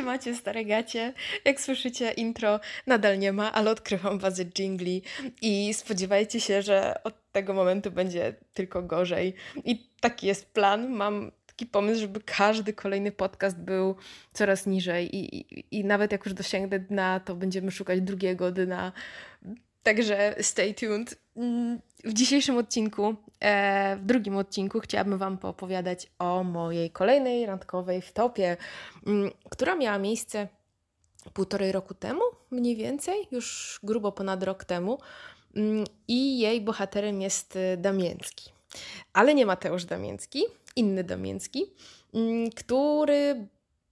się macie, stare gacie? Jak słyszycie, intro nadal nie ma, ale odkrywam bazę jingli i spodziewajcie się, że od tego momentu będzie tylko gorzej. I taki jest plan. Mam taki pomysł, żeby każdy kolejny podcast był coraz niżej i, i, i nawet jak już dosięgnę dna, to będziemy szukać drugiego dna Także stay tuned. Mm, w dzisiejszym odcinku, e, w drugim odcinku, chciałabym Wam poopowiadać o mojej kolejnej randkowej w topie, mm, która miała miejsce półtorej roku temu, mniej więcej, już grubo ponad rok temu. Mm, I jej bohaterem jest e, Damięcki. Ale nie Mateusz Damięcki, inny Damięcki, który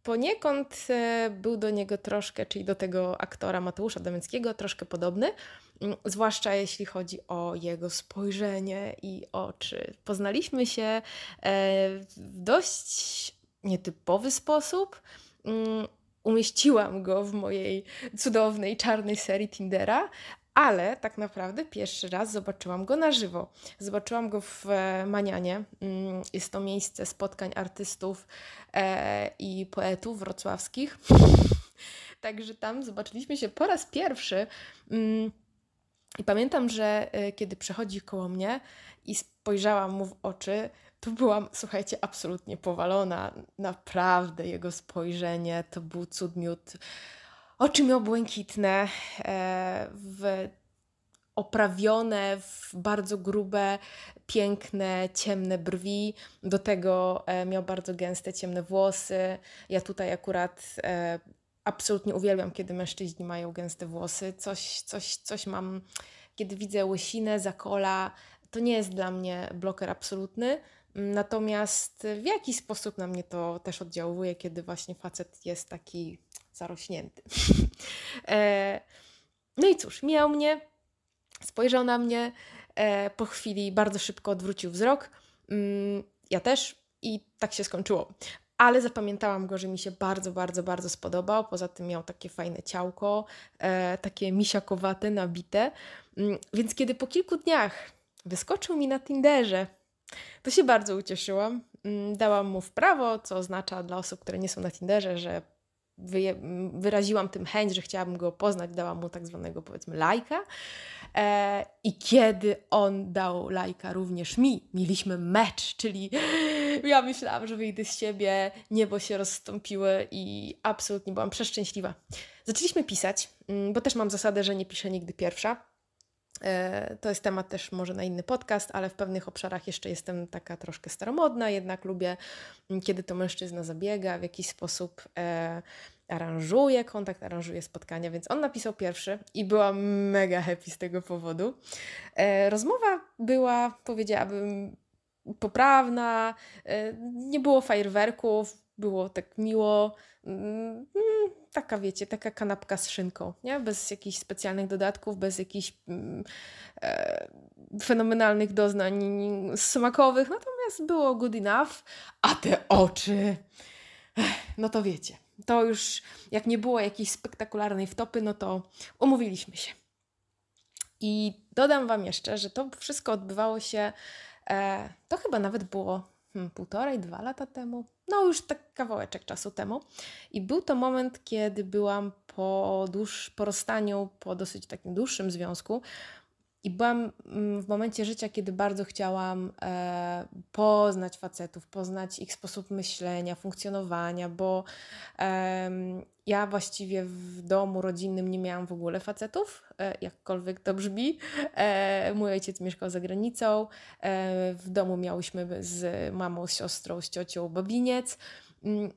poniekąd e, był do niego troszkę, czyli do tego aktora Mateusza Damięckiego, troszkę podobny, mm, zwłaszcza jeśli chodzi o jego spojrzenie i oczy. Poznaliśmy się e, w dość nietypowy sposób. Mm, umieściłam go w mojej cudownej czarnej serii Tindera, ale tak naprawdę pierwszy raz zobaczyłam go na żywo. Zobaczyłam go w e, Manianie. Mm, jest to miejsce spotkań artystów e, i poetów wrocławskich. Także tam zobaczyliśmy się po raz pierwszy. Mm, I pamiętam, że e, kiedy przechodzi koło mnie i spojrzałam mu w oczy, to byłam, słuchajcie, absolutnie powalona. Naprawdę jego spojrzenie to był cud miód. Oczy miał błękitne, e, w, oprawione w bardzo grube, piękne, ciemne brwi. Do tego e, miał bardzo gęste, ciemne włosy. Ja tutaj akurat e, absolutnie uwielbiam, kiedy mężczyźni mają gęste włosy. Coś, coś, coś mam, kiedy widzę łysinę, zakola, to nie jest dla mnie bloker absolutny. Natomiast w jakiś sposób na mnie to też oddziałuje, kiedy właśnie facet jest taki zarośnięty. E, no i cóż, mijał mnie, spojrzał na mnie, e, po chwili bardzo szybko odwrócił wzrok. Mm, ja też i tak się skończyło. Ale zapamiętałam go, że mi się bardzo, bardzo, bardzo spodobał. Poza tym miał takie fajne ciałko, e, takie misiakowate, nabite. Mm, więc kiedy po kilku dniach wyskoczył mi na Tinderze, to się bardzo ucieszyłam. Mm, dałam mu w prawo, co oznacza dla osób, które nie są na Tinderze, że wyraziłam tym chęć, że chciałabym go poznać, dałam mu tak zwanego powiedzmy lajka. E, I kiedy on dał lajka również mi, mieliśmy mecz, czyli ja myślałam, że wyjdę z siebie, niebo się rozstąpiły i absolutnie byłam przeszczęśliwa. Zaczęliśmy pisać, mm, bo też mam zasadę, że nie piszę nigdy pierwsza E, to jest temat też może na inny podcast, ale w pewnych obszarach jeszcze jestem taka troszkę staromodna, jednak lubię, mm, kiedy to mężczyzna zabiega, w jakiś sposób e, aranżuje kontakt, aranżuje spotkania, więc on napisał pierwszy i byłam mega happy z tego powodu. E, rozmowa była, powiedziałabym, poprawna, e, nie było fajerwerków, było tak miło. Mm, mm taka, wiecie, taka kanapka z szynką, nie? Bez jakichś specjalnych dodatków, bez jakichś mm, e, fenomenalnych doznań smakowych. Natomiast było good enough, a te oczy, no to wiecie. To już jak nie było jakiejś spektakularnej wtopy, no to umówiliśmy się. I dodam Wam jeszcze, że to wszystko odbywało się, e, to chyba nawet było półtorej, dwa lata temu, no już tak kawałeczek czasu temu. I był to moment, kiedy byłam po, dłuż, po rozstaniu, po dosyć takim dłuższym związku, i byłam mm, w momencie życia, kiedy bardzo chciałam e, poznać facetów, poznać ich sposób myślenia, funkcjonowania, bo e, ja właściwie w domu rodzinnym nie miałam w ogóle facetów, e, jakkolwiek to brzmi. E, mój ojciec mieszkał za granicą, e, w domu miałyśmy z mamą, z siostrą, z ciocią babiniec mm,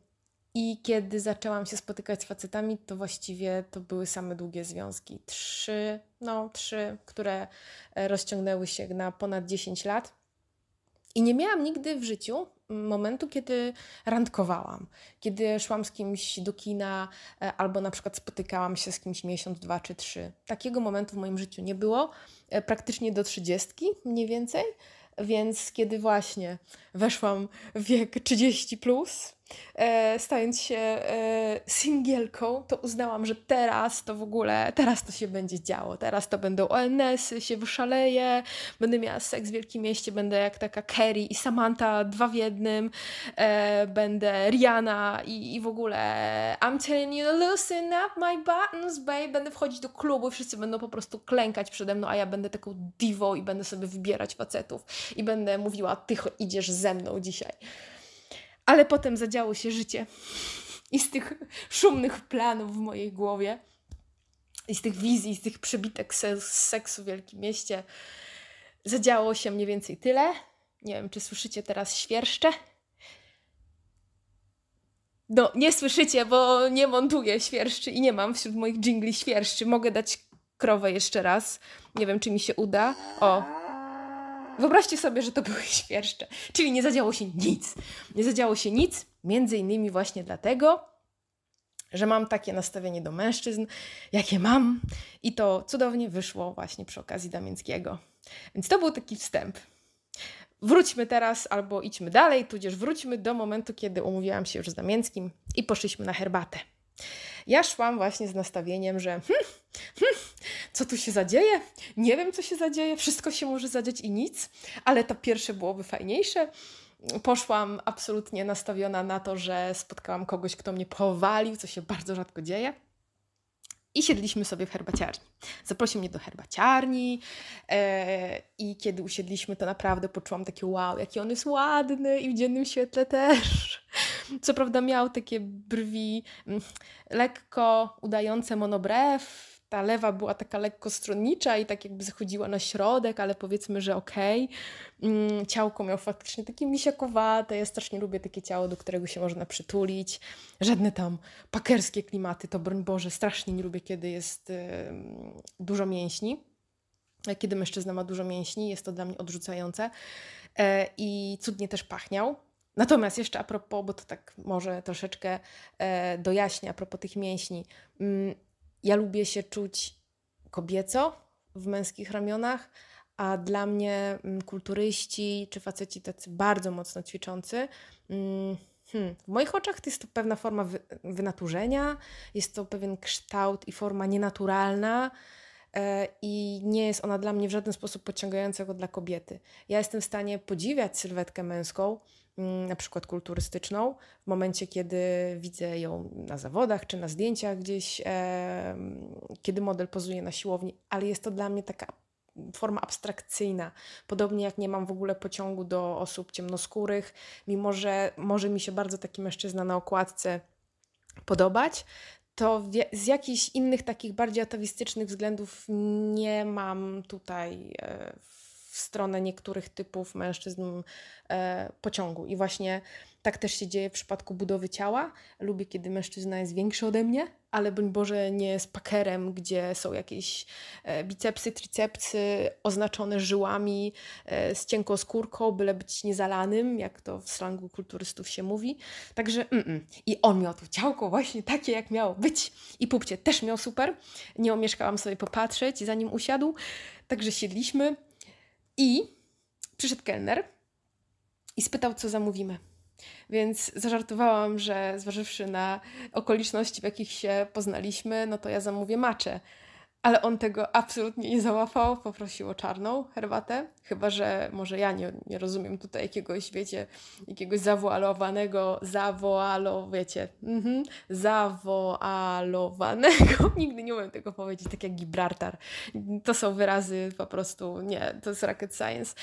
i kiedy zaczęłam się spotykać z facetami, to właściwie to były same długie związki. Trzy, no trzy, które e, rozciągnęły się na ponad 10 lat. I nie miałam nigdy w życiu momentu, kiedy randkowałam, kiedy szłam z kimś do kina, e, albo na przykład spotykałam się z kimś miesiąc, dwa czy trzy. Takiego momentu w moim życiu nie było, e, praktycznie do trzydziestki mniej więcej. Więc kiedy właśnie weszłam w wiek 30, plus, E, stając się e, singielką, to uznałam, że teraz to w ogóle, teraz to się będzie działo, teraz to będą ONS-y, się wyszaleję, będę miała seks w Wielkim Mieście, będę jak taka Kerry i Samantha dwa w jednym, e, będę Rihanna i, i w ogóle I'm telling you to loosen up my buttons, babe, będę wchodzić do klubu, wszyscy będą po prostu klękać przede mną, a ja będę taką divą i będę sobie wybierać facetów i będę mówiła, ty idziesz ze mną dzisiaj. Ale potem zadziało się życie. I z tych szumnych planów w mojej głowie, i z tych wizji, z tych przebitek z seksu w Wielkim Mieście, zadziało się mniej więcej tyle. Nie wiem, czy słyszycie teraz świerszcze. No, nie słyszycie, bo nie montuję świerszczy i nie mam wśród moich dżingli świerszczy. Mogę dać krowę jeszcze raz. Nie wiem, czy mi się uda. O, Wyobraźcie sobie, że to były świerszcze. Czyli nie zadziało się nic. Nie zadziało się nic, między innymi właśnie dlatego, że mam takie nastawienie do mężczyzn, jakie mam. I to cudownie wyszło właśnie przy okazji Damińskiego. Więc to był taki wstęp. Wróćmy teraz albo idźmy dalej, tudzież wróćmy do momentu, kiedy umówiłam się już z Damińskim i poszliśmy na herbatę. Ja szłam właśnie z nastawieniem, że hmm, hmm, co tu się zadzieje? Nie wiem, co się zadzieje, wszystko się może zadzieć i nic, ale to pierwsze byłoby fajniejsze poszłam absolutnie nastawiona na to, że spotkałam kogoś, kto mnie powalił, co się bardzo rzadko dzieje. I siedliśmy sobie w herbaciarni. Zaprosił mnie do herbaciarni e, i kiedy usiedliśmy, to naprawdę poczułam takie wow, jaki on jest ładny i w dziennym świetle też. Co prawda miał takie brwi mm, lekko udające monobrew, ta lewa była taka lekko stronnicza i tak jakby zachodziła na środek, ale powiedzmy, że okej. Okay. Mm, ciałko miał faktycznie takie misiakowate. Ja strasznie lubię takie ciało, do którego się można przytulić. Żadne tam pakerskie klimaty, to broń Boże, strasznie nie lubię, kiedy jest dużo mięśni. Kiedy mężczyzna ma dużo mięśni, jest to dla mnie odrzucające. E, I cudnie też pachniał. Natomiast jeszcze a propos, bo to tak może troszeczkę e, dojaśnię a propos tych mięśni mm, ja lubię się czuć kobieco w męskich ramionach, a dla mnie mm, kulturyści czy faceci tacy bardzo mocno ćwiczący. Mm, hmm, w moich oczach to jest to pewna forma wynaturzenia, jest to pewien kształt i forma nienaturalna, E, i nie jest ona dla mnie w żaden sposób go dla kobiety. Ja jestem w stanie podziwiać sylwetkę męską, mm, na przykład kulturystyczną, w momencie, kiedy widzę ją na zawodach czy na zdjęciach gdzieś, e, kiedy model pozuje na siłowni, ale jest to dla mnie taka forma abstrakcyjna. Podobnie jak nie mam w ogóle pociągu do osób ciemnoskórych, mimo że może mi się bardzo taki mężczyzna na okładce podobać, to z jakichś innych takich bardziej atawistycznych względów nie mam tutaj e, w stronę niektórych typów mężczyzn e, pociągu. I właśnie tak też się dzieje w przypadku budowy ciała. Lubię, kiedy mężczyzna jest większy ode mnie, ale bądź Boże nie z pakerem, gdzie są jakieś e, bicepsy, tricepsy oznaczone żyłami, e, z cienką skórką, byle być niezalanym, jak to w slangu kulturystów się mówi. Także mm -mm. i on miał to ciałko właśnie takie, jak miało być. I pupcie też miał super. Nie omieszkałam sobie popatrzeć, zanim usiadł. Także siedliśmy i przyszedł kelner i spytał, co zamówimy. Więc zażartowałam, że zważywszy na okoliczności, w jakich się poznaliśmy, no to ja zamówię maczę. Ale on tego absolutnie nie załapał, poprosił o czarną herbatę. Chyba, że może ja nie, nie rozumiem tutaj jakiegoś, wiecie, jakiegoś zawoalowanego, zawoalo, wiecie, mm zawoalowanego. Nigdy nie umiem tego powiedzieć, tak jak Gibraltar. To są wyrazy po prostu, nie, to jest rocket science.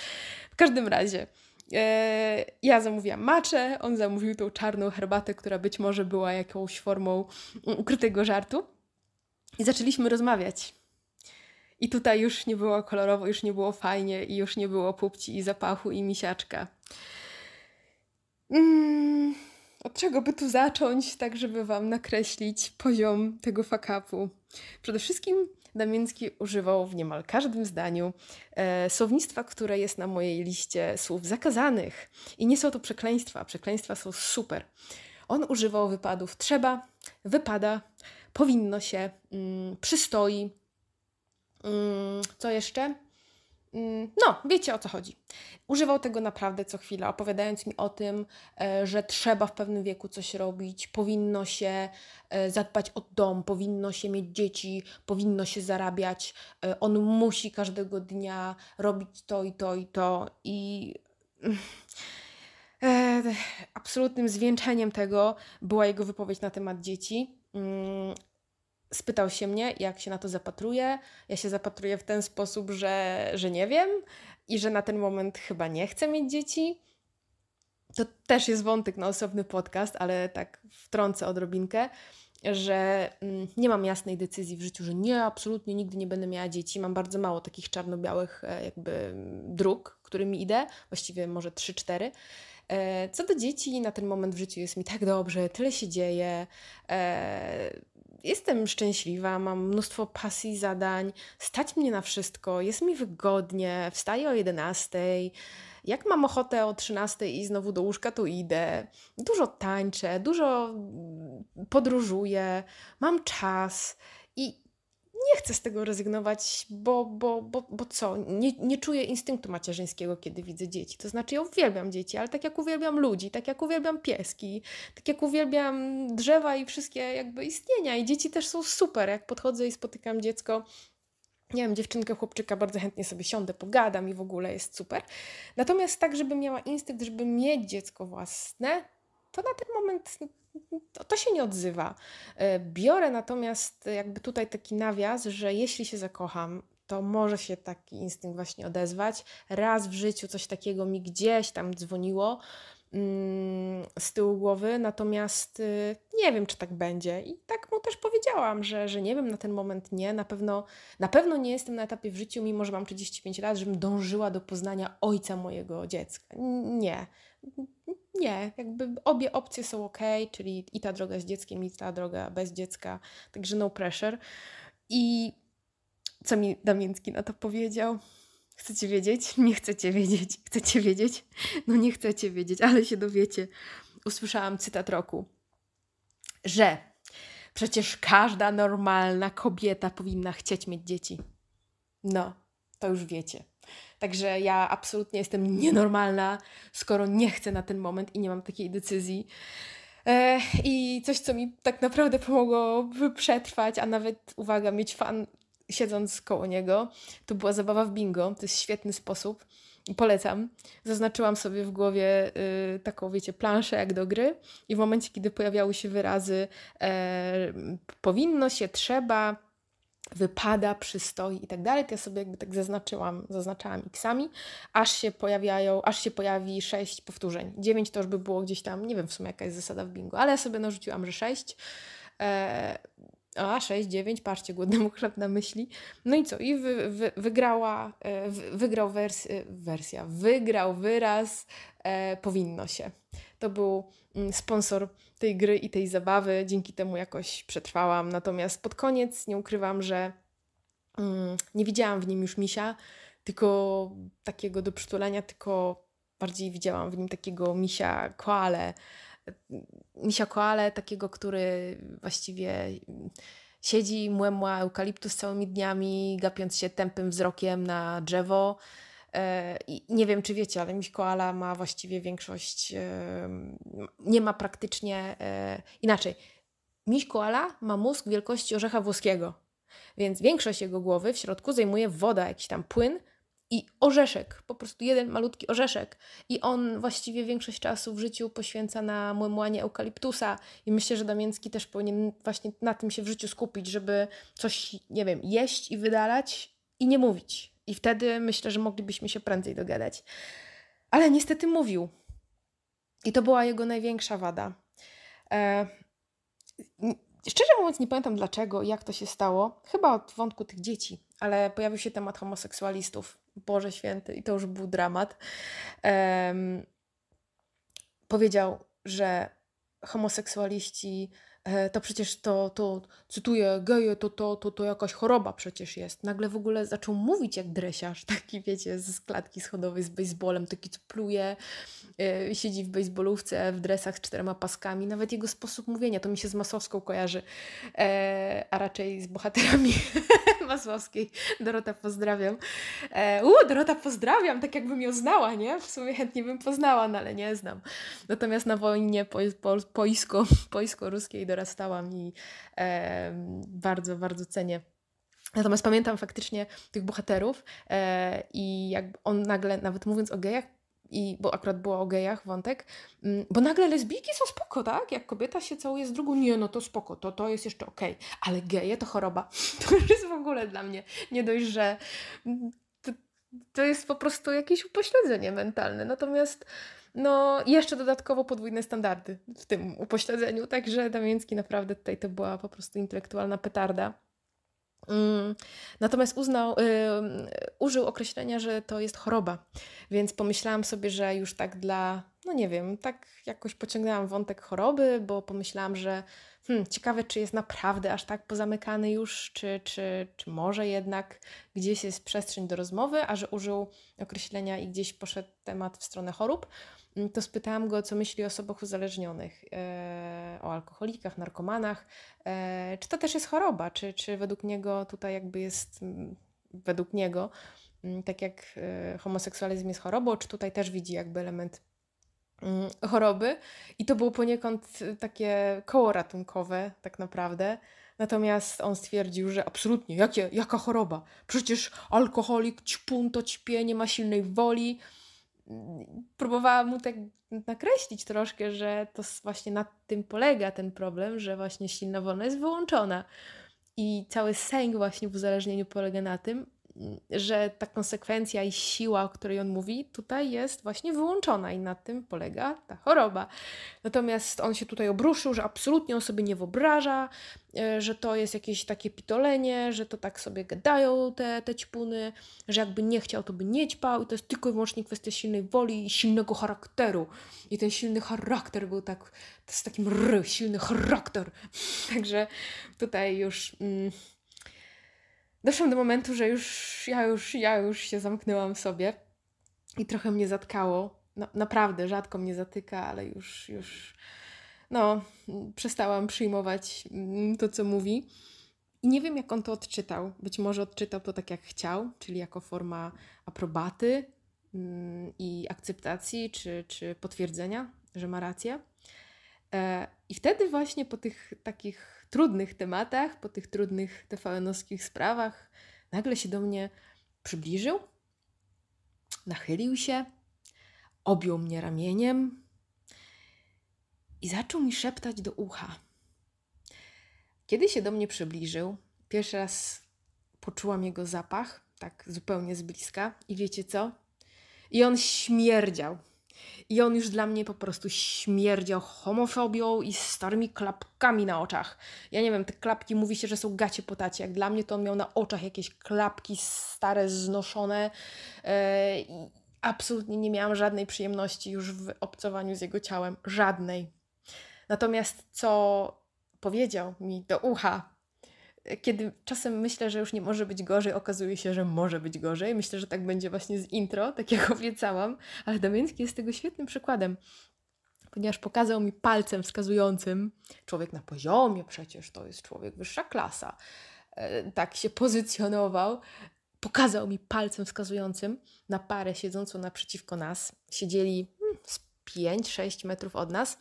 W każdym razie, E, ja zamówiłam maczę, on zamówił tą czarną herbatę, która być może była jakąś formą ukrytego żartu. I zaczęliśmy rozmawiać. I tutaj już nie było kolorowo, już nie było fajnie, i już nie było pupci i zapachu i misiaczka. Mm od czego by tu zacząć, tak żeby Wam nakreślić poziom tego fakapu? Przede wszystkim Damiński używał w niemal każdym zdaniu e, słownictwa, które jest na mojej liście słów zakazanych. I nie są to przekleństwa, przekleństwa są super. On używał wypadów trzeba, wypada, powinno się, mm, przystoi. Mm, co jeszcze? Mm, no, wiecie o co chodzi. Używał tego naprawdę co chwila, opowiadając mi o tym, e, że trzeba w pewnym wieku coś robić, powinno się e, zadbać o dom, powinno się mieć dzieci, powinno się zarabiać. E, on musi każdego dnia robić to i to i to. I absolutnym zwieńczeniem tego była jego wypowiedź na temat dzieci mm, spytał się mnie, jak się na to zapatruję. Ja się zapatruję w ten sposób, że, że nie wiem i że na ten moment chyba nie chcę mieć dzieci. To też jest wątek na osobny podcast, ale tak wtrącę odrobinkę, że mm, nie mam jasnej decyzji w życiu, że nie, absolutnie nigdy nie będę miała dzieci. Mam bardzo mało takich czarno-białych e, jakby dróg, którymi idę, właściwie może 3-4. E, co do dzieci, na ten moment w życiu jest mi tak dobrze, tyle się dzieje, e, jestem szczęśliwa, mam mnóstwo pasji, zadań, stać mnie na wszystko, jest mi wygodnie, wstaję o 11, jak mam ochotę o 13 i znowu do łóżka, to idę. Dużo tańczę, dużo podróżuję, mam czas i nie chcę z tego rezygnować, bo, bo, bo, bo co? Nie, nie czuję instynktu macierzyńskiego, kiedy widzę dzieci. To znaczy, ja uwielbiam dzieci, ale tak jak uwielbiam ludzi, tak jak uwielbiam pieski, tak jak uwielbiam drzewa i wszystkie jakby istnienia. I dzieci też są super. Jak podchodzę i spotykam dziecko, nie wiem, dziewczynkę, chłopczyka, bardzo chętnie sobie siądę, pogadam i w ogóle jest super. Natomiast tak, żeby miała instynkt, żeby mieć dziecko własne, to na ten moment to się nie odzywa. E, biorę natomiast jakby tutaj taki nawias, że jeśli się zakocham, to może się taki instynkt właśnie odezwać. Raz w życiu coś takiego mi gdzieś tam dzwoniło mm, z tyłu głowy, natomiast y, nie wiem, czy tak będzie. I tak mu też powiedziałam, że, że nie wiem, na ten moment nie. Na pewno, na pewno nie jestem na etapie w życiu, mimo że mam 35 lat, żebym dążyła do poznania ojca mojego dziecka. Nie nie, jakby obie opcje są ok, czyli i ta droga z dzieckiem, i ta droga bez dziecka, także no pressure. I co mi Damiński na to powiedział? Chcecie wiedzieć? Nie chcecie wiedzieć. Chcecie wiedzieć? No nie chcecie wiedzieć, ale się dowiecie. Usłyszałam cytat roku, że przecież każda normalna kobieta powinna chcieć mieć dzieci. No, to już wiecie. Także ja absolutnie jestem nienormalna, skoro nie chcę na ten moment i nie mam takiej decyzji. I coś, co mi tak naprawdę pomogło przetrwać, a nawet, uwaga, mieć fan siedząc koło niego, to była zabawa w bingo. To jest świetny sposób. Polecam. Zaznaczyłam sobie w głowie y, taką, wiecie, planszę jak do gry, i w momencie, kiedy pojawiały się wyrazy e, powinno się, trzeba, wypada, przystoi i tak dalej. To ja sobie jakby tak zaznaczyłam, zaznaczałam xami, aż się pojawiają, aż się pojawi sześć powtórzeń. Dziewięć to już by było gdzieś tam, nie wiem w sumie jaka jest zasada w bingo, ale ja sobie narzuciłam, że sześć, Eee, a, sześć dziewięć. patrzcie, głodnemu chleb na myśli. No i co? I wy, wy, wygrała, e, wy, wygrał wers, e, wersja, wygrał wyraz e, powinno się. To był mm, sponsor tej gry i tej zabawy. Dzięki temu jakoś przetrwałam. Natomiast pod koniec nie ukrywam, że mm, nie widziałam w nim już misia, tylko takiego do przytulania, tylko bardziej widziałam w nim takiego misia koale. Mm, misia koale, takiego, który właściwie mm, siedzi, młemła eukaliptus całymi dniami, gapiąc się tępym wzrokiem na drzewo. E, I nie wiem, czy wiecie, ale miś koala ma właściwie większość, e, nie ma praktycznie e, inaczej. Miś koala ma mózg wielkości orzecha włoskiego, więc większość jego głowy w środku zajmuje woda, jakiś tam płyn i orzeszek, po prostu jeden malutki orzeszek. I on właściwie większość czasu w życiu poświęca na młanie eukaliptusa. I myślę, że Damiński też powinien właśnie na tym się w życiu skupić, żeby coś, nie wiem, jeść i wydalać i nie mówić i wtedy myślę, że moglibyśmy się prędzej dogadać. Ale niestety mówił. I to była jego największa wada. E, szczerze mówiąc, nie pamiętam dlaczego i jak to się stało. Chyba od wątku tych dzieci, ale pojawił się temat homoseksualistów. Boże święty, i to już był dramat. E, powiedział, że homoseksualiści E, to przecież to, to cytuję, geje, to, to, to, to jakaś choroba przecież jest. Nagle w ogóle zaczął mówić jak dresiarz, taki wiecie, z klatki schodowej, z baseballem, taki co pluje, yy, siedzi w baseballówce, w dresach z czterema paskami. Nawet jego sposób mówienia, to mi się z masowską kojarzy, e, a raczej z bohaterami masowskiej Dorota, pozdrawiam. E, u, Dorota, pozdrawiam, tak jakbym ją znała, nie? W sumie chętnie bym poznała, no ale nie znam. Natomiast na wojnie po, po, poisko, poisko-ruskiej Dorota dorastałam i e, bardzo, bardzo cenię. Natomiast pamiętam faktycznie tych bohaterów e, i jak on nagle, nawet mówiąc o gejach, i, bo akurat było o gejach wątek, mm, bo nagle lesbijki są spoko, tak? Jak kobieta się całuje z drugą, nie, no to spoko, to, to jest jeszcze okej, okay. ale geje to choroba. To już jest w ogóle dla mnie nie dość, że mm, to, to jest po prostu jakieś upośledzenie mentalne. Natomiast no jeszcze dodatkowo podwójne standardy w tym upośledzeniu, także Damiński naprawdę tutaj to była po prostu intelektualna petarda. Mm, natomiast uznał, użył określenia, że to jest choroba, więc pomyślałam sobie, że już tak dla, no nie wiem, tak jakoś pociągnęłam wątek choroby, bo pomyślałam, że hmm, ciekawe, czy jest naprawdę aż tak pozamykany już, czy, czy, czy może jednak gdzieś jest przestrzeń do rozmowy, a że użył określenia i gdzieś poszedł temat w stronę chorób, Mm, to spytałam go, co myśli o osobach uzależnionych, e, o alkoholikach, narkomanach. E, czy to też jest choroba? Czy, czy według niego tutaj jakby jest, mm, według niego, mm, tak jak e, homoseksualizm jest chorobą, czy tutaj też widzi jakby element choroby? I to było poniekąd takie koło ratunkowe tak naprawdę. Natomiast on stwierdził, że absolutnie, jakie, jaka choroba? Przecież alkoholik, ćpun to ćpie, nie ma silnej woli, Próbowałam mu tak nakreślić troszkę, że to właśnie na tym polega ten problem, że właśnie silna wolna jest wyłączona. I cały sęk właśnie w uzależnieniu polega na tym, że ta konsekwencja i siła, o której on mówi, tutaj jest właśnie wyłączona i na tym polega ta choroba. Natomiast on się tutaj obruszył, że absolutnie on sobie nie wyobraża, e, że to jest jakieś takie pitolenie, że to tak sobie gadają te, te ćpuny, że jakby nie chciał, to by nie ćpał i to jest tylko i wyłącznie kwestia silnej woli i silnego charakteru. I ten silny charakter był tak z takim r, silny charakter. Także tutaj już... Mm, doszłam do momentu, że już ja już, ja już się zamknęłam w sobie i trochę mnie zatkało. No, naprawdę, rzadko mnie zatyka, ale już, już no, przestałam przyjmować mm, to, co mówi. I nie wiem, jak on to odczytał. Być może odczytał to tak, jak chciał, czyli jako forma aprobaty mm, i akceptacji czy, czy potwierdzenia, że ma rację. E, I wtedy właśnie po tych takich trudnych tematach, po tych trudnych TVN-owskich sprawach, nagle się do mnie przybliżył, nachylił się, objął mnie ramieniem i zaczął mi szeptać do ucha. Kiedy się do mnie przybliżył, pierwszy raz poczułam jego zapach, tak zupełnie z bliska, i wiecie co? I on śmierdział. I on już dla mnie po prostu śmierdział homofobią i starymi klapkami na oczach. Ja nie wiem, te klapki mówi się, że są gacie po tacie. Jak dla mnie to on miał na oczach jakieś klapki stare, znoszone. Yy, I absolutnie nie miałam żadnej przyjemności już w obcowaniu z jego ciałem. Żadnej. Natomiast co powiedział mi do ucha kiedy czasem myślę, że już nie może być gorzej, okazuje się, że może być gorzej. Myślę, że tak będzie właśnie z intro, tak jak obiecałam, ale Damiński jest tego świetnym przykładem, ponieważ pokazał mi palcem wskazującym człowiek na poziomie, przecież to jest człowiek wyższa klasa. E, tak się pozycjonował. Pokazał mi palcem wskazującym na parę siedzącą naprzeciwko nas. Siedzieli hmm, z 5-6 metrów od nas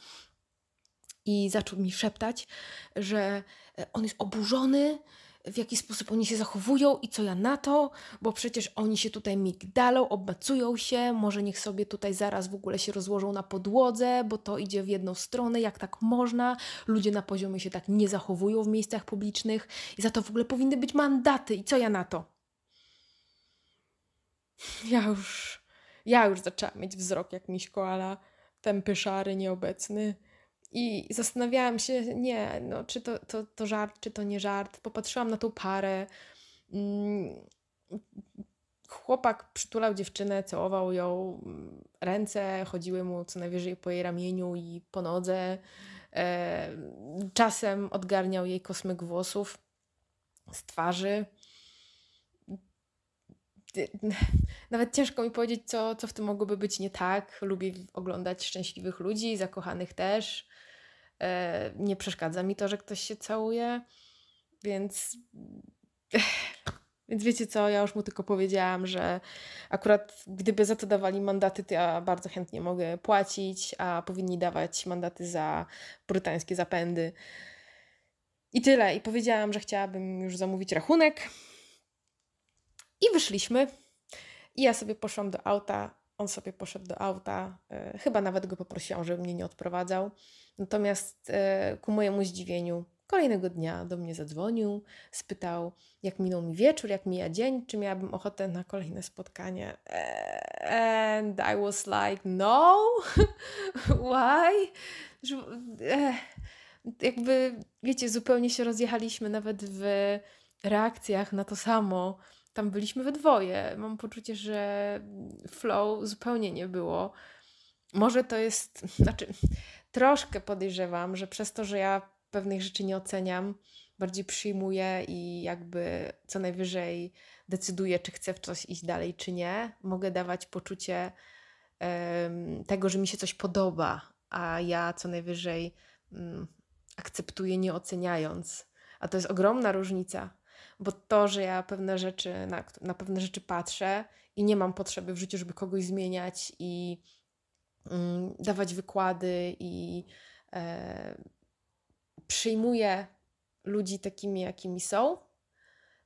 i zaczął mi szeptać, że E, on jest oburzony, w jaki sposób oni się zachowują i co ja na to, bo przecież oni się tutaj migdalą, obmacują się, może niech sobie tutaj zaraz w ogóle się rozłożą na podłodze, bo to idzie w jedną stronę, jak tak można, ludzie na poziomie się tak nie zachowują w miejscach publicznych i za to w ogóle powinny być mandaty i co ja na to. Ja już, ja już zaczęłam mieć wzrok jak miś koala, tępy szary, nieobecny. I zastanawiałam się, nie, no, czy to, to, to żart, czy to nie żart. Popatrzyłam na tą parę. Mm, chłopak przytulał dziewczynę, całował ją. Mm, ręce chodziły mu co najwyżej po jej ramieniu i po nodze. E, czasem odgarniał jej kosmyk włosów z twarzy. Nawet ciężko mi powiedzieć, co, co w tym mogłoby być nie tak. Lubię oglądać szczęśliwych ludzi, zakochanych też. E, nie przeszkadza mi to, że ktoś się całuje, więc. Więc wiecie co, ja już mu tylko powiedziałam, że akurat gdyby za to dawali mandaty, to ja bardzo chętnie mogę płacić, a powinni dawać mandaty za brytańskie zapędy. I tyle. I powiedziałam, że chciałabym już zamówić rachunek. I wyszliśmy. I ja sobie poszłam do auta, on sobie poszedł do auta. E, chyba nawet go poprosiłam, żeby mnie nie odprowadzał. Natomiast e, ku mojemu zdziwieniu Kolejnego dnia do mnie zadzwonił, spytał, jak minął mi wieczór, jak mija dzień, czy miałabym ochotę na kolejne spotkanie. And I was like, no, why? E, jakby, wiecie, zupełnie się rozjechaliśmy nawet w reakcjach na to samo. Tam byliśmy we dwoje. Mam poczucie, że flow zupełnie nie było. Może to jest, znaczy, troszkę podejrzewam, że przez to, że ja pewnych rzeczy nie oceniam, bardziej przyjmuję i jakby co najwyżej decyduję, czy chcę w coś iść dalej, czy nie. Mogę dawać poczucie um, tego, że mi się coś podoba, a ja co najwyżej um, akceptuję, nie oceniając. A to jest ogromna różnica, bo to, że ja pewne rzeczy, na, na pewne rzeczy patrzę i nie mam potrzeby w życiu, żeby kogoś zmieniać i Mm, dawać wykłady i e, przyjmuje ludzi takimi, jakimi są,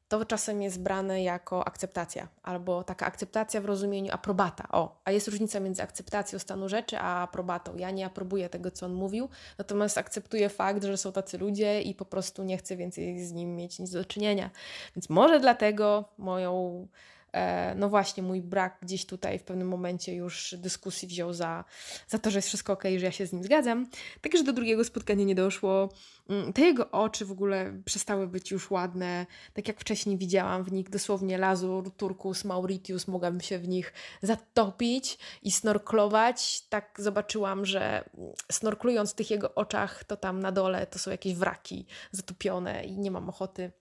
to czasem jest brane jako akceptacja, albo taka akceptacja w rozumieniu aprobata. O, a jest różnica między akceptacją stanu rzeczy a aprobatą. Ja nie aprobuję tego, co on mówił, natomiast akceptuję fakt, że są tacy ludzie i po prostu nie chcę więcej z nim mieć nic do czynienia. Więc może dlatego moją E, no właśnie mój brak gdzieś tutaj w pewnym momencie już dyskusji wziął za, za to, że jest wszystko ok, że ja się z nim zgadzam. Także do drugiego spotkania nie doszło. Mm, te jego oczy w ogóle przestały być już ładne, tak jak wcześniej widziałam w nich dosłownie lazur, turkus, mauritius, mogłabym się w nich zatopić i snorklować. Tak zobaczyłam, że snorklując w tych jego oczach, to tam na dole to są jakieś wraki zatopione i nie mam ochoty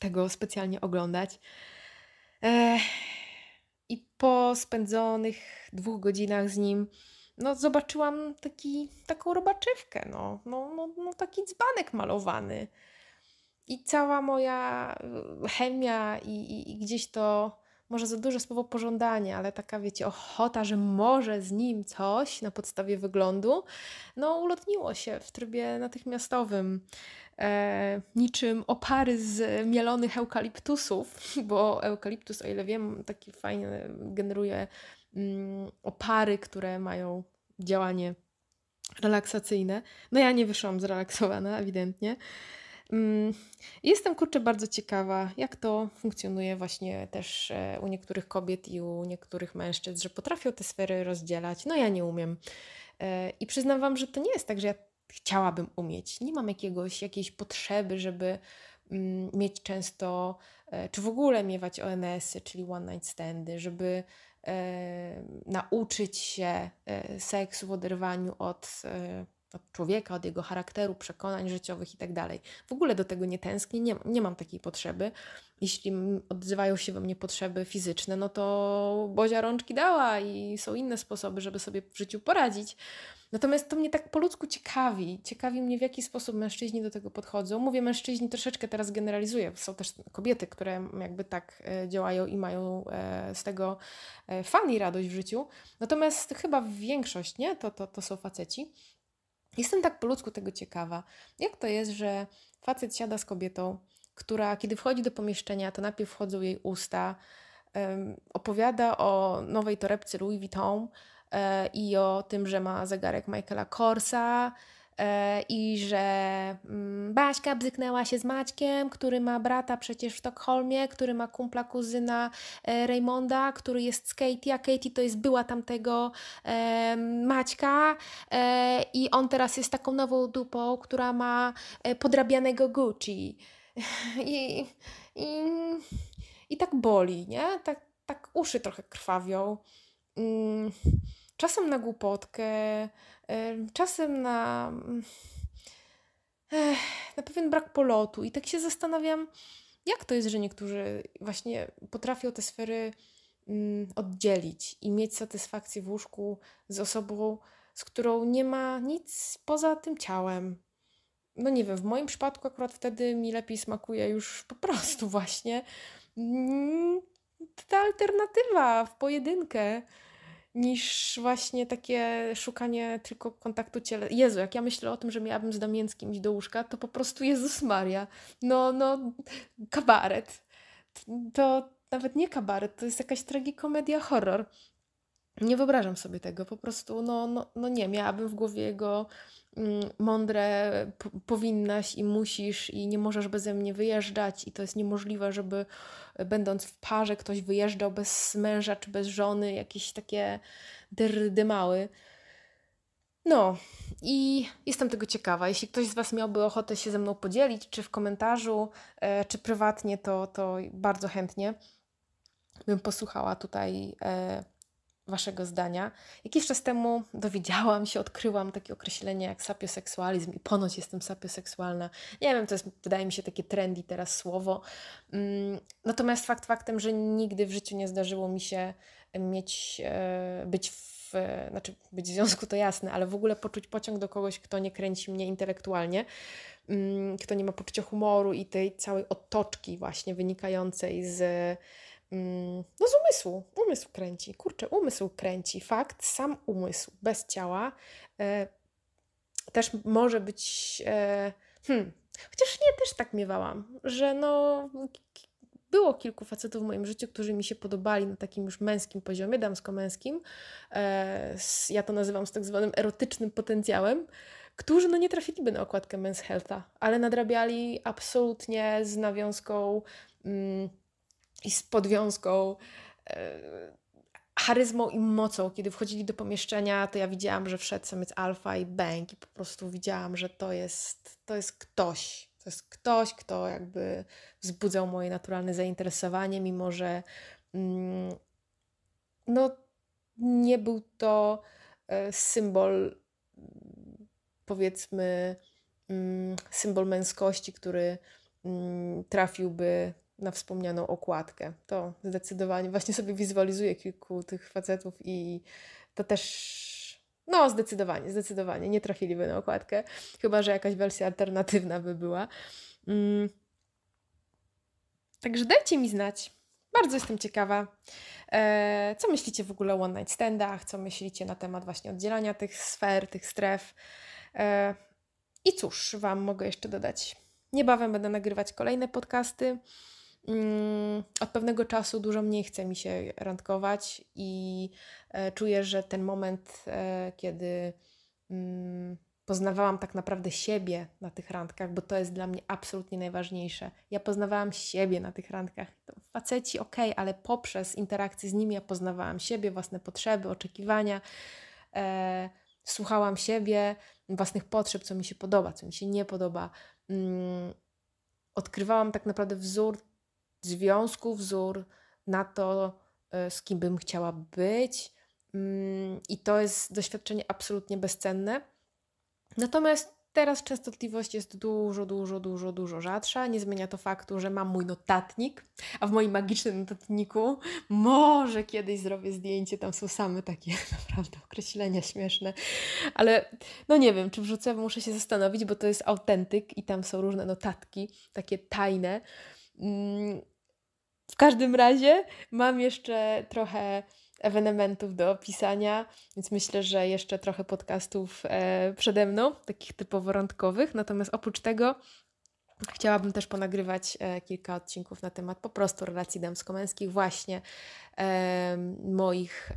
tego specjalnie oglądać. I po spędzonych dwóch godzinach z nim, no zobaczyłam taki, taką robaczywkę, no, no, no, no taki dzbanek malowany. I cała moja e, chemia i, i, i gdzieś to może za duże słowo pożądanie, ale taka, wiecie, ochota, że może z nim coś na podstawie wyglądu, no ulotniło się w trybie natychmiastowym e, niczym opary z mielonych eukaliptusów, bo eukaliptus, o ile wiem, taki fajny generuje mm, opary, które mają działanie relaksacyjne. No ja nie wyszłam zrelaksowana, ewidentnie. Mm, jestem kurczę bardzo ciekawa, jak to funkcjonuje właśnie też e, u niektórych kobiet i u niektórych mężczyzn, że potrafią te sfery rozdzielać. No ja nie umiem. E, I przyznam Wam, że to nie jest tak, że ja chciałabym umieć. Nie mam jakiegoś, jakiejś potrzeby, żeby mm, mieć często, e, czy w ogóle miewać ONS-y, czyli one night standy, żeby e, nauczyć się e, seksu w oderwaniu od, od człowieka, od jego charakteru, przekonań życiowych itd. Tak w ogóle do tego nie tęsknię, nie, nie mam takiej potrzeby. Jeśli odzywają się we mnie potrzeby fizyczne, no to Bozia rączki dała i są inne sposoby, żeby sobie w życiu poradzić. Natomiast to mnie tak po ludzku ciekawi. Ciekawi mnie, w jaki sposób mężczyźni do tego podchodzą. Mówię mężczyźni, troszeczkę teraz generalizuję. Są też kobiety, które jakby tak e, działają i mają e, z tego e, fan i radość w życiu. Natomiast chyba większość, nie? To, to, to są faceci. Jestem tak po ludzku tego ciekawa. Jak to jest, że facet siada z kobietą, która kiedy wchodzi do pomieszczenia, to najpierw wchodzą jej usta, um, opowiada o nowej torebce Louis Vuitton, E, i o tym, że ma zegarek Michaela Korsa e, i że mm, Baśka bzyknęła się z Maćkiem, który ma brata przecież w Sztokholmie, który ma kumpla kuzyna e, Raymonda, który jest z Katie, a Katie to jest była tamtego Maćka i on teraz jest taką nową dupą, która ma podrabianego Gucci. I, i, i tak boli, nie? Tak, tak uszy trochę krwawią. Mm, czasem na głupotkę, czasem na, mm, na pewien brak polotu. I tak się zastanawiam, jak to jest, że niektórzy właśnie potrafią te sfery mm, oddzielić i mieć satysfakcję w łóżku z osobą, z którą nie ma nic poza tym ciałem. No nie wiem, w moim przypadku akurat wtedy mi lepiej smakuje już po prostu właśnie ta alternatywa w pojedynkę niż właśnie takie szukanie tylko kontaktu ciele. Jezu, jak ja myślę o tym, że miałabym z Damięckim iść do łóżka, to po prostu Jezus Maria. No, no, kabaret. To nawet nie kabaret, to jest jakaś tragikomedia horror. Nie wyobrażam sobie tego, po prostu, no, no, no nie, miałabym w głowie jego Mm, mądre, powinnaś i musisz i nie możesz beze mnie wyjeżdżać i to jest niemożliwe, żeby e, będąc w parze ktoś wyjeżdżał bez męża czy bez żony, jakieś takie mały. No i jestem tego ciekawa. Jeśli ktoś z Was miałby ochotę się ze mną podzielić, czy w komentarzu, e, czy prywatnie, to, to bardzo chętnie bym posłuchała tutaj e, Waszego zdania. Jakiś czas temu dowiedziałam się, odkryłam takie określenie jak sapioseksualizm i ponoć jestem sapioseksualna. Nie wiem, to jest, wydaje mi się, takie trendy teraz słowo. Mm, natomiast fakt faktem, że nigdy w życiu nie zdarzyło mi się e, mieć, e, być w, e, znaczy być w związku to jasne, ale w ogóle poczuć pociąg do kogoś, kto nie kręci mnie intelektualnie, mm, kto nie ma poczucia humoru i tej całej otoczki właśnie wynikającej z Mm, no z umysłu, umysł kręci, kurczę, umysł kręci, fakt, sam umysł, bez ciała e, też może być, e, hmm, chociaż nie, też tak miewałam, że no było kilku facetów w moim życiu, którzy mi się podobali na takim już męskim poziomie, damsko-męskim, e, z, ja to nazywam z tak zwanym erotycznym potencjałem, którzy no nie trafiliby na okładkę Men's Healtha, ale nadrabiali absolutnie z nawiązką... Mm, i z podwiązką, e, charyzmą i mocą. Kiedy wchodzili do pomieszczenia, to ja widziałam, że wszedł samiec alfa i bęk i po prostu widziałam, że to jest, to jest ktoś. To jest ktoś, kto jakby wzbudzał moje naturalne zainteresowanie, mimo że mm, no, nie był to e, symbol powiedzmy mm, symbol męskości, który mm, trafiłby na wspomnianą okładkę. To zdecydowanie. Właśnie sobie wizualizuję kilku tych facetów i to też no, zdecydowanie, zdecydowanie. Nie trafiliby na okładkę, chyba że jakaś wersja alternatywna by była. Mm. Także dajcie mi znać. Bardzo jestem ciekawa, e, co myślicie w ogóle o one night standach, co myślicie na temat właśnie oddzielania tych sfer, tych stref. E, I cóż Wam mogę jeszcze dodać? Niebawem będę nagrywać kolejne podcasty. Mm, od pewnego czasu dużo mniej chce mi się randkować i e, czuję, że ten moment, e, kiedy mm, poznawałam tak naprawdę siebie na tych randkach, bo to jest dla mnie absolutnie najważniejsze. Ja poznawałam siebie na tych randkach. Faceci ok, ale poprzez interakcję z nimi ja poznawałam siebie, własne potrzeby, oczekiwania. E, słuchałam siebie, własnych potrzeb, co mi się podoba, co mi się nie podoba. Mm, odkrywałam tak naprawdę wzór związku wzór na to, e, z kim bym chciała być. Mm, I to jest doświadczenie absolutnie bezcenne. Natomiast teraz częstotliwość jest dużo, dużo, dużo, dużo rzadsza. Nie zmienia to faktu, że mam mój notatnik, a w moim magicznym notatniku może kiedyś zrobię zdjęcie. Tam są same takie naprawdę określenia śmieszne, ale no nie wiem, czy wrzucę, muszę się zastanowić, bo to jest autentyk i tam są różne notatki, takie tajne. Mm, w każdym razie mam jeszcze trochę ewenementów do opisania, więc myślę, że jeszcze trochę podcastów e, przede mną, takich typowo randkowych. Natomiast oprócz tego Chciałabym też ponagrywać e, kilka odcinków na temat po prostu relacji damsko-męskich, właśnie moich,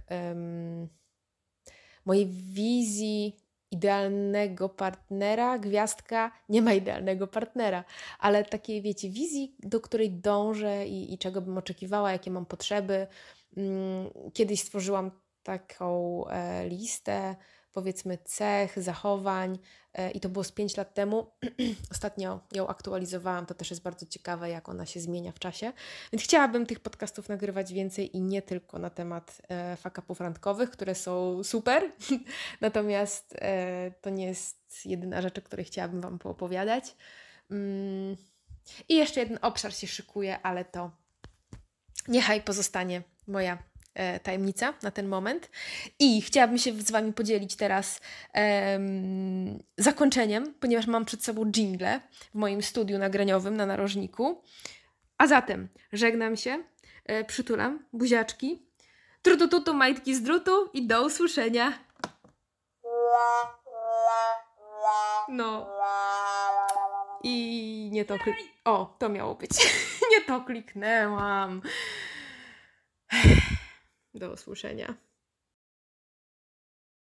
mojej wizji idealnego partnera, gwiazdka nie ma idealnego partnera, ale takiej, wiecie, wizji, do której dążę i, i czego bym oczekiwała, jakie mam potrzeby. Mm, kiedyś stworzyłam taką e, listę, powiedzmy, cech, zachowań, E, i to było z 5 lat temu. Ostatnio ją aktualizowałam, to też jest bardzo ciekawe, jak ona się zmienia w czasie. Więc chciałabym tych podcastów nagrywać więcej i nie tylko na temat e, fakapów randkowych, które są super, natomiast e, to nie jest jedyna rzecz, o której chciałabym Wam poopowiadać. Mm. I jeszcze jeden obszar się szykuje, ale to niechaj pozostanie moja E, tajemnica na ten moment. I chciałabym się z Wami podzielić teraz um, zakończeniem, ponieważ mam przed sobą jingle w moim studiu nagraniowym na narożniku. A zatem żegnam się, e, przytulam buziaczki, trutututu majtki z drutu i do usłyszenia. No. I nie to klik... O, to miało być. nie to kliknęłam. Do usłyszenia.